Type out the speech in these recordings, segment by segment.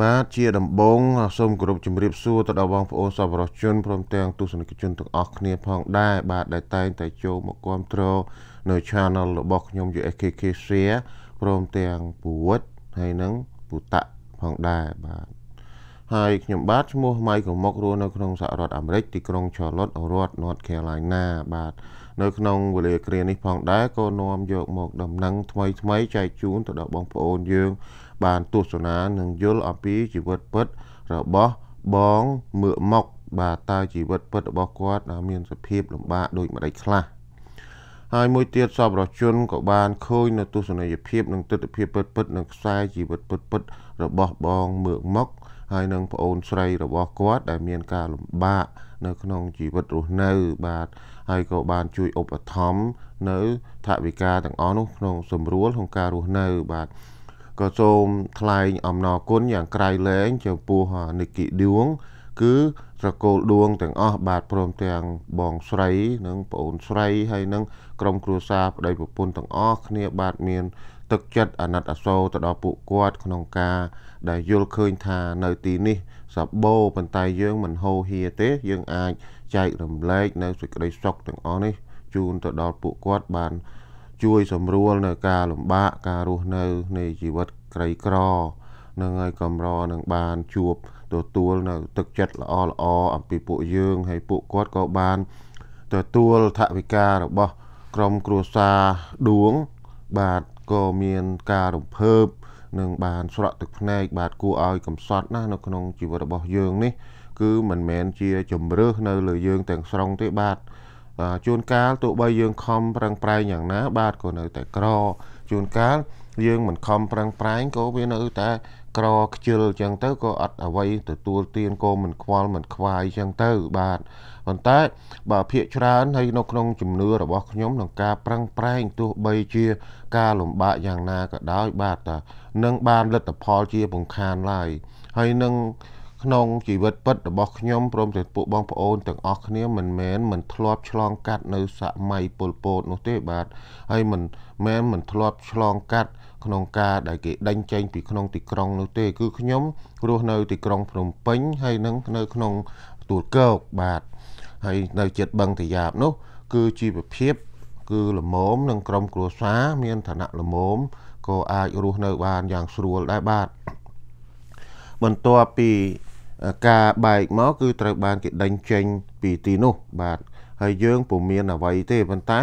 បាទជាដំបងសូមគោរពជំរាបសួរទៅដល់បងប្អូនសប្បុរសជនព្រមទាំងទស្សនិកជនទាំងអស់គ្នាផងដែរបាទដែលតែងតែចូលមកគ្រប់គ្រងនៅ channel របស់ខ្ញុំ USKK Share ព្រមទាំងពូវត្តហើយនឹងពូតៈផងដែរបាទហើយខ្ញុំបាទឈ្មោះម៉ៃកមុករស់នៅក្នុងសហរដ្ឋអាមេរិកទីក្រុង Charlotte រដ្ឋ North Carolina បាទនៅក្នុងវេលាគ្រានេះផងដែរក៏នាំយក មកដំណឹងថ្មីថ្មីចែកជូនទៅដល់បងប្អូនយើងបានទស្សនានិងយល់អំពីជីវិតពិតរបស់បងមឿមកបាទតើជីវិតពិតរបស់គាត់មានសភាពលំបាកដូចម្ដេចខ្លះហើយមួយទៀតសពរជនក៏បានឃើញនៅទស្សនីយភាពនិងទស្សនវិជ្ជាពិតពិតនិងខ្សែជីវិតពិតពិតរបស់បងមឿមក ហើយនិងប្អូនស្រីរបស់គាត់ដែលមានការលំបាកនៅក្នុងជីវិតរស់នៅ បាទហើយក៏បានជួយឧបត្ថម្ភនៅថវិកាទាំងអស់នោះក្នុងសម្រួលក្នុងការរស់នៅបាទក៏សូមថ្លែងអំណរគុណយ៉ាងក្រៃលែងចំពោះនិគិឌួងគឺត្រកូលឌួងទាំងអស់បាទព្រមទាំងបងស្រី និងប្អូនស្រីហើយនិងក្រុមគ្រួសារប្តីប្រពន្ធទាំងអស់គ្នាបាទមានទឹកចិត្តអាណិតអាសូរទៅដល់ពួកគាត់ក្នុងការ ដែលយល់ឃើញថានៅទីនេះសាបោប៉ុន្តែយើងមិនហោហៀទេ យើងអាចចែករំលែកនៅសេចក្តីសុខទាំងអស់នេះ ជូនទៅដល់ពួកគាត់បានជួយសម្រួលនៅការលំបាកការរស់នៅនៃជីវិតក្រីក្រនឹងឲ្យកម្រនឹង បានជួបទទួលនៅទឹកចិត្តល្អល្អ អំពីពួកយើងហើយពួកគាត់ក៏បានទទួលថវិការបស់ ក្រុមគ្រួសារឌួង បាទក៏មានការរំភើបនឹងបាន ស្រក់ទឹកភ្នែកបាទគួរឲ្យកំសត់ណាស់នៅ ក្នុងជីវិតរបស់យើងនេះគឺមិនមែនជាជំរឿសនៅលើយើងទាំងស្រុងទេបាទបាទជួនកាលទោះបីយើងខំប្រឹងប្រែងយ៉ាងណា បាទក៏នៅតែក្រជួនកាលយើងមិនខំប្រឹងប្រែងក៏វានៅតែ ក្រខ្ជិលអញ្ចឹងទៅក៏អត់អ្វីទទួលទានក៏មិនខ្វល់មិនខ្វាយអញ្ចឹងទៅបាទប៉ុន្តែបើភាកច្រើនហើយនៅក្នុងជំនឿរបស់ខ្ញុំនឹងការប្រឹងប្រែងទោះបីជាការលំបាកយ៉ាងណាក៏ដោយបាទតានឹងបានលទ្ធផលជាបង្ខានឡើយហើយនឹងក្នុងជីវិតពិតរបស់ខ្ញុំព្រមទាំងពួកបងប្អូនទាំងអស់គ្នាមិនមែនមិនធ្លាប់ឆ្លងកាត់នៅសម័យពលពតនោះទេបាទហើយមិនមែនមិនធ្លាប់ឆ្លងកាត់ក្នុងការដែលគេដេញចេញពីក្នុងទីក្រុងនោះទេគឺខ្ញុំរស់នៅទីក្រុងភ្នំពេញហើយនឹងនៅក្នុង ទួលគោកបាទហើយនៅចិត្តបឹងតាយ៉ាបនោះ គឺជីវភាពគឺល្មមនឹងក្រុមគ្រួសារមានឋានៈល្មមក៏អាចរស់នៅបានយ៉ាងស្រួលដែរបាទបន្ទាប់ពីការបែកមកគឺត្រូវបានគេដេញចេញពីទីនោះបាទហើយយើងពុំមានអ្វីទេប៉ុន្តែ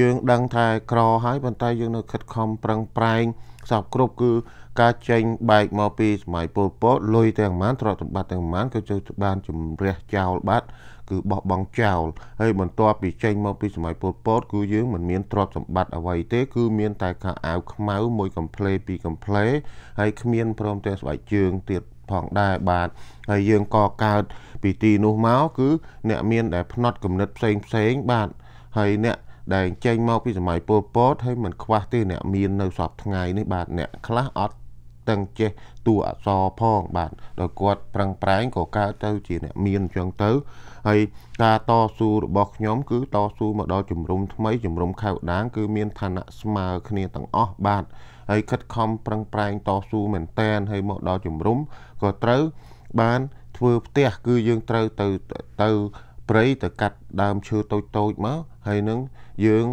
យើងដឹងថាក្រហើយប៉ុន្តែយើងនៅខិតខំប្រឹងប្រែងសពគ្រប់គឺការចេញបែកមកពីសម័យពលពតលុយទាំងប៉ុន្មានទ្រព្យសម្បត្តិទាំងប៉ុន្មានគឺត្រូវបាន ជំរះចោលបាទគឺបោះបង់ចោលហើយបន្ទាប់ពីចេញមកពីសម័យពលពត គឺយើងមិនមានទ្រព្យសម្បត្តិអ្វីទេ គឺមានតែខោអាវខ្មៅមួយកំ pl េពីរកំ pl េហើយគ្មានព្រមទាំងស្បែកជើងទៀតផងដែរបាទហើយយើងក៏កើតពីទីនោះមកគឺអ្នក មានដែលផ្នត់គំនិតផ្សេងផ្សេងបាទហើយអ្នកដែលចេញមកពីសម័យពលពតហើយមិនខ្វះទេ អ្នកមាននៅសពថ្ងៃនេះបាទអ្នក ខ្លះអត់ឹងចេះតួអក្សរផងបាទដោយគាត់ប្រឹងប្រែងក៏កើតទៅជាអ្នក មានអញ្ចឹងទៅហើយការតស៊ូរបស់ខ្ញុំគឺតស៊ូមកដល់ជំរំថ្មីជំរំខៅដាងគឺមានឋានៈស្មើគ្នាទាំងអស់បាទហើយខិតខំប្រឹងប្រែង តស៊ូមែនតែនហើយមកដល់ជំរំក៏ត្រូវបានធ្វើផ្ទះគឺយើងត្រូវទៅទៅព្រៃទៅកាត់ដើមឈើតូចតូចមកហើយនឹងយើង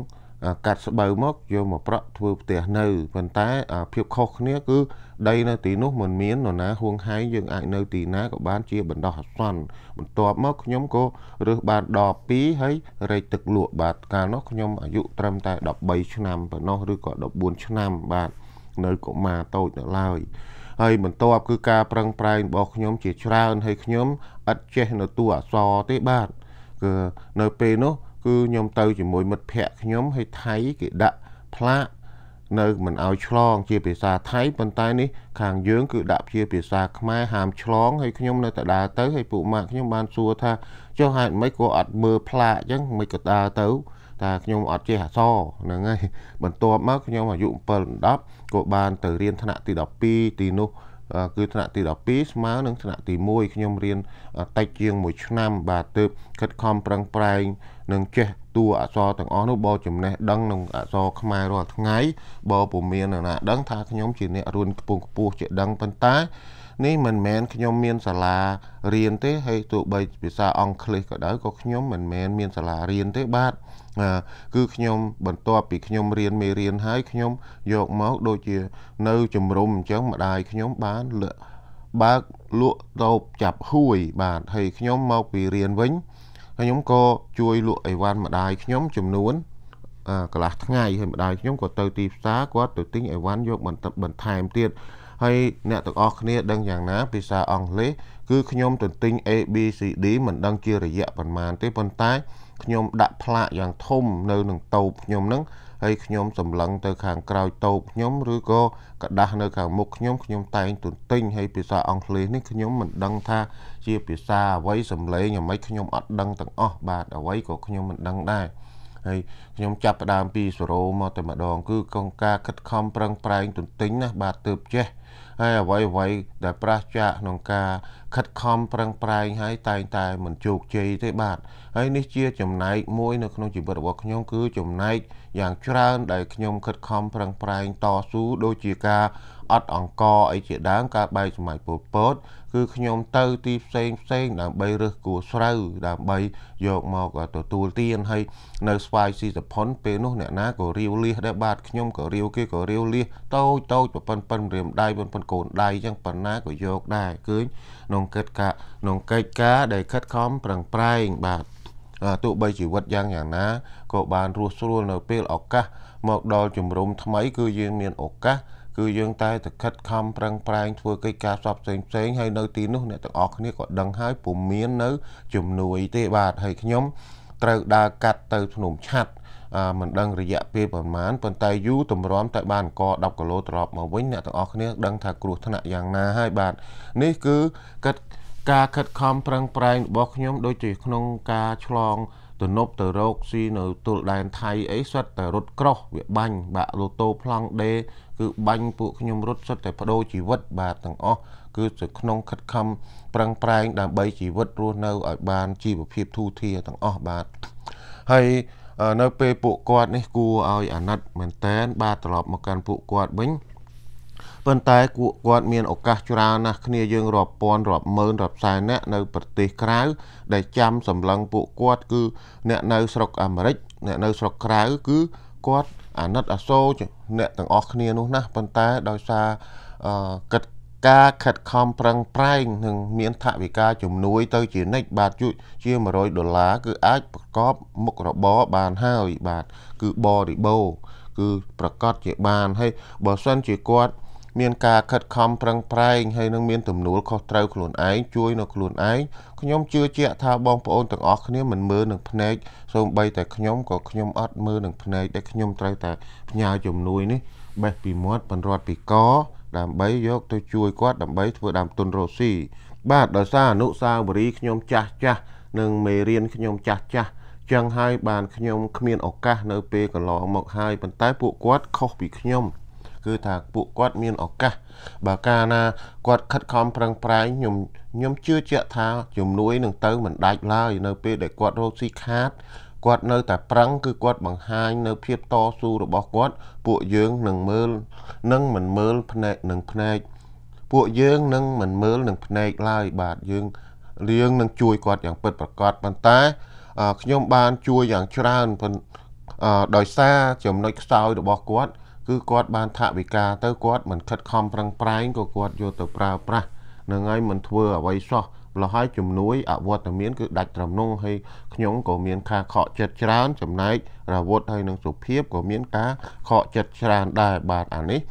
កាត់ស្បូវមកយកមកប្រក់ធ្វើផ្ទះនៅប៉ុន្តែភាពខុសគ្នាគឺ ដីនៅទីនោះមិនមាននរណាហួងហែងយើងអាចនៅទីណាក៏បានជាបណ្ដោះអាសន្នបន្ទាប់មកខ្ញុំក៏រើសបានដប2ហើយរែកទឹកលក់បាទកាលនោះខ្ញុំអាយុត្រឹមតែ13ឆ្នាំប៉ុណ្ណោះឬក៏14ឆ្នាំបាទនៅកុមារតូចនៅឡើយហើយបន្ទាប់គឺការប្រឹងប្រែងរបស់ខ្ញុំ ជាច្រើន ហើយខ្ញុំឥតចេះនៅទូអសរទេបាទគឺនៅពេលនោះគឺខ្ញុំទៅជាមួយមិត្តភ័ក្តិខ្ញុំហើយថៃគេដាក់ផ្លាកនៅ មិនឲ្យឆ្លងជាភាសាថៃប៉ុន្តែនេះខាងយើងគឺដាក់ជាភាសាខ្មែរហាមឆ្លងហើយខ្ញុំនៅតែដើរទៅហើយពួកម៉ាក់ខ្ញុំបានសួរថាចុះហេតុម៉េចក៏អត់មើលផ្លាកអញ្ចឹងមិនក៏ដើរទៅថាខ្ញុំអត់ចេះអក្សរហ្នឹងហើយបន្ទាប់មកខ្ញុំអាយុ7 10ក៏បានទៅរៀនថ្នាក់ទី12ទីនោះគឺថ្នាក់ទី12ស្មើនឹងថ្នាក់ទី1ខ្ញុំរៀនតិចជាង1ឆ្នាំ បាទទើបខិតខំប្រឹងប្រែងនិងចេះតួអក្សរទាំងអស់នោះបើចំណេះដឹងនឹងអក្សរខ្មែររាល់ថ្ងៃបើពុំមាននរណាដឹងថាខ្ញុំជាអ្នករួនខ្ពងខ្ពស់ជាដឹងប៉ុន្តែនេះមិនមែនខ្ញុំមានសាលារៀនទេហើយទោះបីភាសាអង់គ្លេសក៏ដោយក៏ខ្ញុំមិនមែនមានសាលារៀនទេបាទគឺខ្ញុំបន្ទាប់ពីខ្ញុំរៀនមេរៀនហើយខ្ញុំ យកមកដូចជានៅជំរំអញ្ចឹងម្ដាយខ្ញុំបានលក់បើកលក់តូបចាប់ហួយ បាទហើយខ្ញុំមកពីរៀនវិញខ្ញុំក៏ជួយលក់អីវ៉ាន់ម្ដាយខ្ញុំចំនួនកន្លះថ្ងៃហើយម្ដាយខ្ញុំក៏ទៅទីផ្សារគាត់ទៅទិញអីវ៉ាន់យកបន្ថែមទៀតហើយអ្នកទាំងអស់គ្នាដឹងយ៉ាងណាភាសាអង់គ្លេសគឺខ្ញុំទន្ទិញ A B C D មិនដឹងជារយៈប៉ុន្មានទេប៉ុន្តែខ្ញុំដាក់ផ្លាកយ៉ាងធំនៅនឹងតូបខ្ញុំនឹងហើយខ្ញុំសម្លឹងទៅខាងក្រោយតូបខ្ញុំឬក៏กระดาษនៅខាងមុខខ្ញុំខ្ញុំតែង ទន្ទិញហើយភាសាអង់គ្លេសនេះខ្ញុំមិនដឹងថាជាភាសាអ្វីសំឡេងអ្វីខ្ញុំអត់ដឹងទាំងអស់បាទអ្វីក៏ខ្ញុំមិនដឹងដែរហើយខ្ញុំចាប់ផ្ដើមពី0មកតែម្ដងគឺកងការខិតខំប្រឹងប្រែងទន្ទិញណាបាទទើបចេះហើយអ្វីអ្វីដែលប្រះចាកក្នុងការ ខិតខំប្រឹងប្រែងហើយតែងតែមិនជោគជ័យទេបាទហើយនេះជាចំណែកមួយនៅក្នុងជីវិតរបស់ខ្ញុំគឺចំណែកយ៉ាងច្រើនដែលខ្ញុំខិតខំប្រឹងប្រែងតស៊ូដូចជាការអត់អង្គអីជាដើមការបែកសម័យពលពតគឺខ្ញុំទៅទីផ្សេងផ្សេងដើម្បីរើសគួរស្រូវដើម្បីយកមកទទួលទានហើយនៅស្វាយស៊ីសផុនពេលនោះអ្នកណាក៏រាវលៀសដែរបាទខ្ញុំក៏រាវគេក៏រាវលៀសតូចតូចប៉ុនប៉ុនរៀមដៃប៉ុនប៉ុនកូនដៃចឹងប៉ុណ្ណាក៏យកដែរឃើញក្នុងកិច្ចការក្នុងកិច្ចការដែលខិតខំប្រឹងប្រែងបាទទោះបីជីវិតយ៉ាងយ៉ាងណាក៏បានរស់ស្រួលនៅពេលឱកាសមកដល់ជំរំថ្មី គឺយើងមានឱកាសគឺយើងតែតែខិតខំប្រឹងប្រែងធ្វើកិច្ចការផ្សព្វផ្សេងផ្សេងហើយនៅទីនោះអ្នកទាំងអស់គ្នាក៏ដឹងហើយពុំមាននៅ ជំនួយទេបាទហើយខ្ញុំត្រូវដើរកាត់ទៅភ្នំឆ័ត្រមិនដឹងរយៈពេលប្រហែលប៉ុន្តែយូរតម្រាំតែបានអង្គ10គីឡូត្រប់មកវិញអ្នកទាំងអស់គ្នាដឹងថាគ្រោះថ្នាក់យ៉ាងណាហើយបាទនេះគឺកិត្តការខិតខំប្រឹងប្រែងរបស់ខ្ញុំដូចជាក្នុងការឆ្លងទំនប់ទៅរកស៊ីនៅទូលដែនថៃអីសិតតែរត់ក្រោះវាបាញ់បាក់លូតូប្លង់ដេគឺបាញ់ពួកខ្ញុំរត់សុទ្ធតែបដូរជីវិតបាទទាំងអស់គឺទៅក្នុងខិតខំប្រឹងប្រែងដើម្បីជីវិតរស់នៅឲ្យបានជីវភាពធូរធារទាំងអស់បាទហើយនៅពេលពួកគាត់ នេះគួរឲ្យអាណិតមែនតែនបាទត្រឡប់មកកាន់ពួកគាត់វិញប៉ុន្តែពួកគាត់មានឱកាសច្រើនណាស់គ្នាយើងរាប់ពាន់រាប់ម៉ឺនរាប់សែនអ្នកនៅប្រទេសក្រៅដែលចាំសម្លឹងពួកគាត់គឺអ្នកនៅស្រុកអាមេរិកអ្នកនៅស្រុកក្រៅគឺគាត់អាណិតអាសូរអ្នកទាំងអស់គ្នានោះណាប៉ុន្តែដោយសារកិត្តការខិតខំប្រឹងប្រែងនិង មានថវិកាជំនួយទៅ ជានិច្ចបាទជួយជា100ដុល្លារគឺអាចប្រកបមុខរបរបានហើយបាទគឺបរិបូរគឺប្រកាសជាបានហើយបើសិនជាគាត់មានការខិតខំប្រឹងប្រែងហើយនឹងមានទំនួលខុសត្រូវខ្លួនឯងជួយនៅខ្លួនឯងខ្ញុំជឿជាក់ថាបងប្អូនទាំងអស់គ្នាមិនមើលនឹងភ្នែកសូម្បីតែខ្ញុំក៏ខ្ញុំ អត់មើលនឹងភ្នែកដែលខ្ញុំត្រូវតែផ្ញើជំនួយនេះបេះពីមាត់បន្រត់ពីកដើម្បីយកទៅជួយគាត់ដើម្បីធ្វើដើមទុនរ៉ូស៊ីបាទដោយសារអនុសាវរីយ៍ខ្ញុំចាស់ចាស់និងមេរៀនខ្ញុំចាស់ចាស់ចឹងហើយ បានខ្ញុំ គ្មានឱកាសនៅពេលកន្លងមកហើយប៉ុន្តែពួកគាត់ខុសពីខ្ញុំគឺថាពួកគាត់មានឱកាសបើកាលណាគាត់ខិតខំប្រឹងប្រែងខ្ញុំខ្ញុំជឿជាក់ថាជំនួយ នឹងទៅមិនដាច់ឡើយនៅពេលដែលគាត់រកស៊ីខាតគាត់នៅតែប្រឹងគឺគាត់បង្ហាញនៅភាពតស៊ូរបស់គាត់ពួកយើងនឹងមើលនឹងមិនមើលភ្នែកនឹងភ្នែកពួកយើងនឹងមិនមើលនឹងភ្នែកឡើយ បាទយើងរៀងនឹងជួយគាត់យ៉ាងពិតប្រាកដប៉ុន្តែខ្ញុំបានជួយយ៉ាងច្រើនដោយសារចំណុចខ្សោយរបស់គាត់គឺគាត់បានថវិកាទៅគាត់មិនខិតខំប្រឹងប្រែងក៏គាត់យកទៅប្រើប្រាស់នឹងហើយមិនធ្វើអ្វីសោះលហើយជំនួយអវត្តមានគឺ ដាច់ត្រនងហើយខ្ញុំក៏មានការខកចិត្តច្រើនចំណែករវត្តហើយនឹងសុភាពក៏មានការខកចិត្តច្រើនដែរបាទអានេះ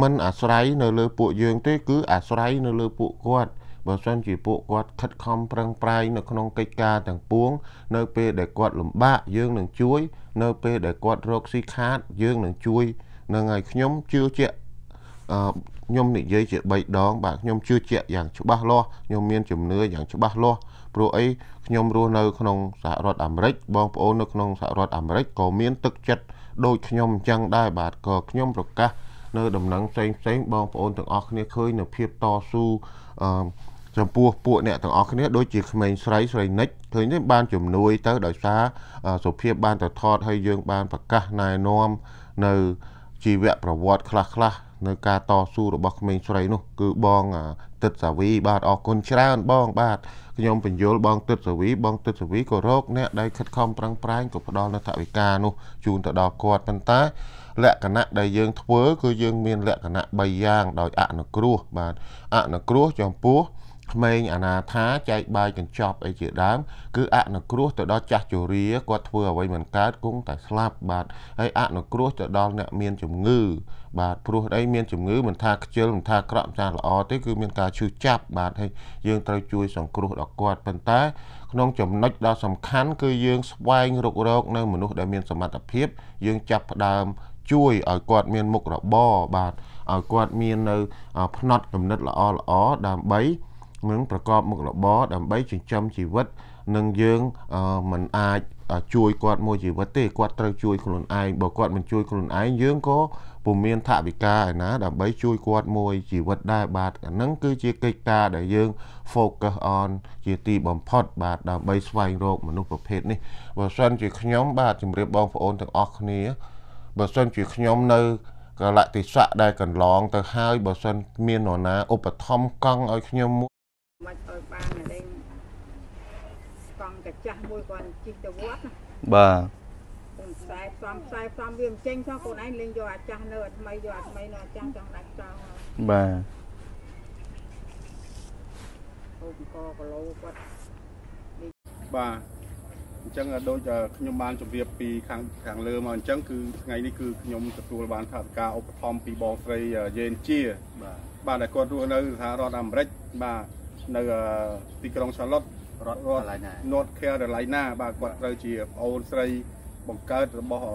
มันអាស្រ័យនៅលើពួកយើងទេគឺអាស្រ័យនៅលើពួកគាត់បើសិនជាពួកគាត់ខិតខំប្រឹងប្រែងនៅក្នុងកិច្ចការទាំងពួងនៅពេលដែលគាត់លំបាកយើងនឹងជួយ នៅពេលដែលគាត់រកស៊ីខាតយើងនឹងជួយនឹងហើយខ្ញុំជឿជាក់ខ្ញុំនិយាយជា3ដងបាទខ្ញុំជឿជាក់យ៉ាងច្បាស់លាស់ខ្ញុំមានជំនឿយ៉ាងច្បាស់លាស់ព្រោះអីខ្ញុំរស់នៅក្នុងសហរដ្ឋអាមេរិកបងប្អូននៅក្នុងសហរដ្ឋអាមេរិកក៏មានទឹកចិត្តដូចខ្ញុំអញ្ចឹងដែរបាទក៏ខ្ញុំប្រកាស នៅដំណឹងផ្សេងផ្សេងបងប្អូនទាំងអស់គ្នាឃើញនៅភាពតស៊ូអឺចំពោះពួកអ្នកទាំងអស់គ្នាដូចជាក្មេងស្រីស្រីនិចឃើញទេបានជំនួយទៅដោយសារសុភាពបានទៅថតហើយយើងបានប្រកាសណែនាំនៅជីវប្រវត្តិខ្លះខ្លះនៅការតស៊ូរបស់ក្មេងស្រីនោះគឺបងទឹកសាវីបាទអរគុណច្រើនបង បាទខ្ញុំបញ្យលបងទឹកសាវីបងទឹកសាវីក៏រកអ្នកដែលខិតខំប្រឹងប្រែងក៏ផ្ដល់នៅថវិកានោះជូនទៅដល់គាត់ប៉ុន្តែ លក្ខណៈដែលយើងធ្វើ គឺយើងមានលក្ខណៈ3យ៉ាងដោយអនុគ្រោះបាទអនុគ្រោះចំពោះក្មេងអាណាថាចែកបាយកញ្ចប់អីជាដើមគឺអនុគ្រោះទៅដល់ចាស់ជរាគាត់ធ្វើអ្វីមិនកើតគង់តែស្លាប់បាទហើយអនុគ្រោះទៅដល់អ្នកមានជំងឺ បាទព្រោះអីមានជំងឺមិនថាខ្ជិលមិនថាក្រក់មិនថាល្អទេគឺមានការឈឺចាប់បាទហើយយើងត្រូវជួយសង្គ្រោះដល់គាត់ប៉ុន្តែ ក្នុងចំណុចដ៏សំខាន់គឺយើងស្វែងរករក នៅ មនុស្សដែលមានសមត្ថភាពយើងចាប់ផ្ដើមជួយឲ្យគាត់មានមុខរបរបាទឲ្យគាត់មាននៅផ្នត់គំនិតល្អល្អដើម្បីនិងប្រកបមុខរបរដើម្បីចិញ្ចឹមជីវិតនិងយើងមិនអាចជួយគាត់មួយជីវិតទេគាត់ត្រូវជួយខ្លួនឯងបើគាត់មិនជួយខ្លួនឯងយើងក៏ពុំមានថវិកាឯណាដើម្បីជួយគាត់មួយជីវិតដែរបាទអានឹងគឺជាកិច្ចការដែលយើង focus on ជាទីបំផុតបាទដើម្បីស្វែងរកមនុស្សប្រភេទនេះបើសិនជាខ្ញុំបាទជម្រាបបងប្អូនទាំងអស់គ្នាបើសិនជាខ្ញុំនៅកលតិស័កដែលកន្លងទៅហើយបើសិនមាននរណាឧបត្ថម្ភកង់ឲ្យខ្ញុំបានលេងកង់កចាស់មួយគាត់ជីកទៅវត្តបាទខ្ញុំខ្សែផ្សំខ្សែផ្សំវាមិនចេញផងខ្លួនឯងលេងយកអាចាស់នៅអាថ្មីយកអាថ្មីនៅអាចាស់ចង់ដាច់ចោលបាទឧបករណ៍គីឡូគាត់បាទអញ្ចឹងដូចខ្ញុំបានជម្រាបពីខាងខាងលើមកអញ្ចឹងគឺថ្ងៃនេះគឺខ្ញុំទទួលបានថវិកាឧបត្ថម្ភពីបងស្រីយេនជាបាទបាទដែលគាត់រស់នៅសហរដ្ឋអាមេរិកបាទនៅទីក្រុង Charlotte រដ្ឋរដ្ឋ North Carolina បាទគាត់ត្រូវជាប្អូនស្រីបង្កើតរបស់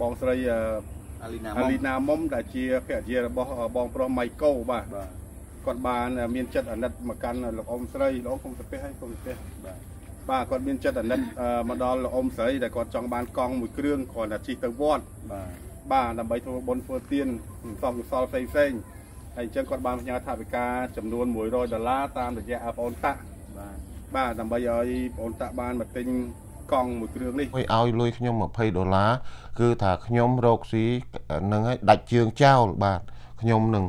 បងស្រីអាលីណាមុំអាលីណាមុំដែលជាភរិយារបស់បងប្រុស Michael បាទគាត់បានមានចិត្តអាណិតមកកាន់លោកអ៊ំស្រីលោកអ៊ំសុភ័ក្រហើយកុំសុភ័ក្របាទបាទគាត់មានចិត្តអាណិតមកដល់លោកអ៊ំស្រីដែលគាត់ចង់បានកង់មួយគ្រឿងគ្រាន់តែជិះទៅវត្តបាទបាទដើម្បីធ្វើបុណ្យធ្វើទានសពសល់ផ្សេងផ្សេងហើយអញ្ចឹងគាត់បានផ្ញើថវិកាចំនួន100ដុល្លារតាមរយៈបងអូនតាក់បាទបាទដើម្បីឲ្យបងអូនតាក់បានមកទិញកង់មួយគ្រឿងនេះឲ្យឲ្យលុយខ្ញុំ20ដុល្លារគឺថាខ្ញុំរកស៊ីនឹងឲ្យដាច់ជើងចោលបាទខ្ញុំនឹង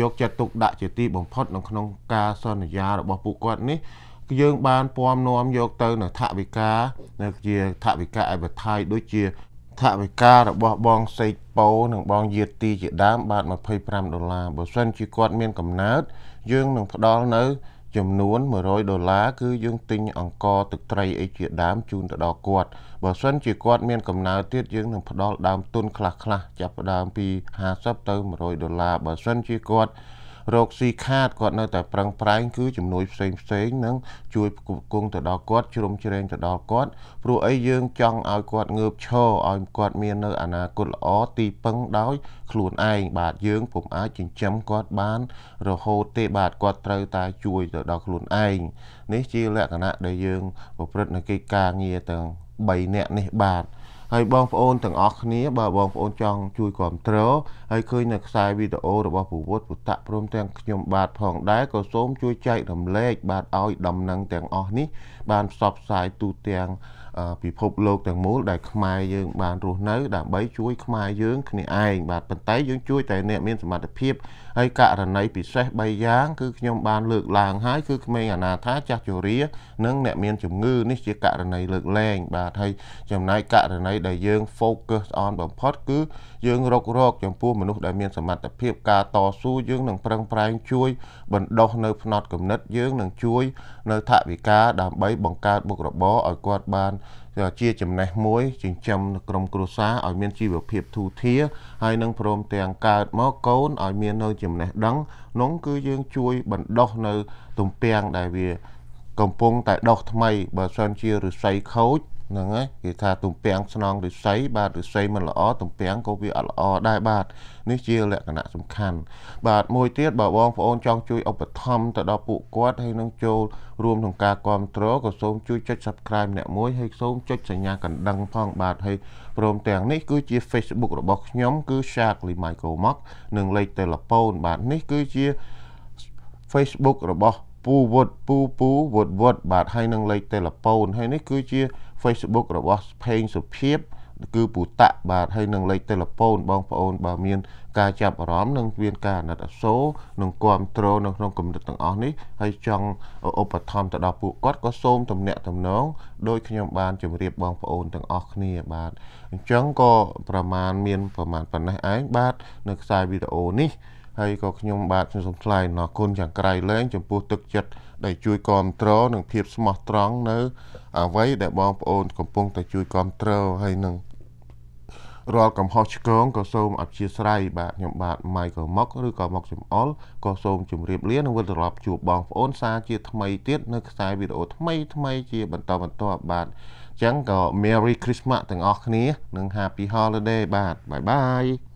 យកចិត្តទុកដាក់ជាទីបំផុតនៅក្នុងការសន្យារបស់ពួកគាត់នេះគឺយើងបានពំនាំយកទៅនៅថវិកានៅជាថវិកាអេវ៉ាថៃដូចជាថវិការបស់បងសេកប៉ូនិងបងយាទីជាដើមបាទ25ដុល្លារបើសិនជាគាត់មានកំណើតយើងនឹងផ្ដល់នៅចំនួន100ដុល្លារគឺយើងទិញអង្គទឹកត្រីអីជាដើមជូនទៅដល់គាត់បើសិនជាគាត់មានកំណើតទៀតយើងនឹងផ្ដល់ដើមទុនខ្លះៗចាប់ផ្ដើមពី50ទៅ100ដុល្លារបើសិនជាគាត់រោគស៊ីខាតគាត់នៅតែប្រឹងប្រែងគឺជំនួយផ្សេងផ្សេងនឹងជួយផ្គប់ផ្គង់ទៅដល់គាត់ជ្រោមជ្រែងទៅដល់គាត់ព្រោះអីយើងចង់ឲ្យគាត់ងើបឈរឲ្យគាត់មាននៅអនាគតល្អទីពឹងដោយ ខ្លួនឯងបាទយើងពុំអាចចិញ្ចឹមគាត់បាន រហូតទេបាទគាត់ត្រូវតែជួយទៅដល់ខ្លួនឯងនេះជាលក្ខណៈដែលយើងប្រព្រឹត្តនៅកិច្ចការងារទាំង3នាក់នេះបាទហើយបងប្អូនទាំងអស់គ្នាបើបងប្អូនចង់ជួយគ្រប់គ្រងហើយឃើញនៅខ្សែវីដេអូរបស់ពវត្តពុតៈព្រមទាំងខ្ញុំបាទផងដែរក៏សូមជួយចែករំលែកបាទឲ្យ ដំណឹងទាំងអស់នេះបានផ្សព្វផ្សាយទូទាំងពិភពលោកទាំងមូលដែលខ្មែរយើងបានរស់នៅ ដើម្បីជួយខ្មែរយើងគ្នាឯងបាទប៉ុន្តែយើងជួយតែអ្នកមានសមត្ថភាពហើយករណីពិសេស3យ៉ាងគឺខ្ញុំបានលើកឡើងហើយគឺក្មេងអនាថាចាស់ជរានិងអ្នកមានជំងឺ នេះជាករណីលើកលែងបាទហើយចំណែកករណីដែលយើង focus on បំផុតគឺយើងរករកចំពោះមនុស្សដែលមានសមត្ថភាពការតស៊ូយើងនឹងប្រឹងប្រែងជួយបណ្ដោះនៅផ្នត់គំនិតយើងនឹងជួយ នៅថវិកាដើម្បីបង្កើតបុករបរឲ្យគាត់បានជាចំណេះមួយចិញ្ចឹមក្រុមគ្រួសារឲ្យមានជីវភាពធូរធារហើយនឹងព្រមទាំងកើតមកកូនឲ្យមាននៅចំណេះដឹងនោះគឺយើងជួយបណ្ដុះនៅ ទំពាំងដែលវា កំពុងតែដុះថ្មីបើសិនជាឫស្សីខូចហ្នឹងហើយគេថាទំពាំងស្នងឫស្សីបាទឫស្សីមិនល្អទំពាំងក៏វាអត់ល្អដែរបាទនេះជា លក្ខណៈសំខាន់បាទមួយទៀតបើបងប្អូនចង់ជួយឧបត្ថម្ភទៅដល់ពួកគាត់ហើយនឹងចូលរួមក្នុងការគ្រប់គ្រងក៏សូមជួយចុច Subscribe ម្នាក់មួយហើយសូមចុចសញ្ញាកណ្ដឹងផងបាទហើយព្រមទាំងនេះគឺជា Facebook របស់ខ្ញុំ គឺ Shark Lee Michael Mock និងលេខទូរស័ព្ទបាទនេះគឺជា Facebook របស់ពូវុតពូពូវុតវុតបាទហើយនឹងលេខទូរស័ព្ទហើយនេះគឺជា Facebook របស់ផេងសុភាពគឺពូតៈបាទហើយនឹងលេខទូរស័ព្ទបងប្អូនបើមាន ការចាប់អារម្មណ៍និងមានការអាណិតអាសូរនិងគ្រប់គ្រងនៅក្នុងគំនិតទាំងអស់នេះហើយចង់ឧបត្ថម្ភទៅដល់ពួកគាត់ក៏សូមទំនាក់ទំនងដោយខ្ញុំបានជម្រាបបងប្អូនទាំងអស់គ្នាបាទអញ្ចឹងក៏ប្រមាណមានប្រមាណប៉ុណ្ណេះឯងបាទនៅខ្សែវីដេអូនេះហើយក៏ខ្ញុំបាទសូមថ្លែងអរគុណយ៉ាងក្រៃលែងចំពោះទឹកចិត្តដែលជួយគ្រប់គ្រងនិងភាពស្មោះត្រង់នៅអ្វីដែលបងប្អូន កំពុងតែជួយគ្រប់គ្រងហើយនឹងរាល់កំហុសឆ្គងក៏សូមអធ្យាស្រ័យបាទខ្ញុំបាទ Michael Mock ឬក៏ Mock ចំអល់ក៏សូមជម្រាបលានិងវិលត្រឡប់ជួបបងប្អូនសារជាថ្មីទៀតនៅខ្សែវីដេអូថ្មី ថ្មីជាបន្តបន្ទាប់បាទអញ្ចឹងក៏ Merry Christmas ទាំងអស់គ្នានិង Happy Holiday បាទ Bye bye